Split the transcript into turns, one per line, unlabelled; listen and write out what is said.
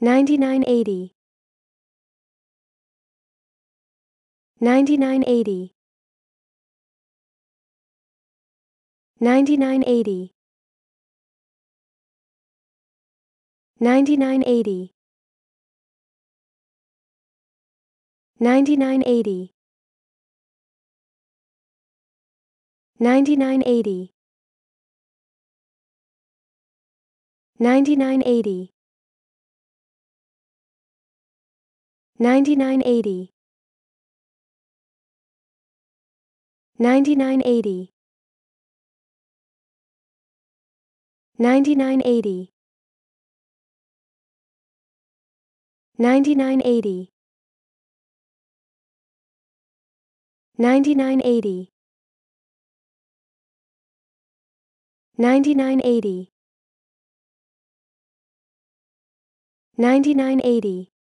9980 9980 9980 9980 9980 9980 9980 9980 9980 9980 9980 9980 9980 9980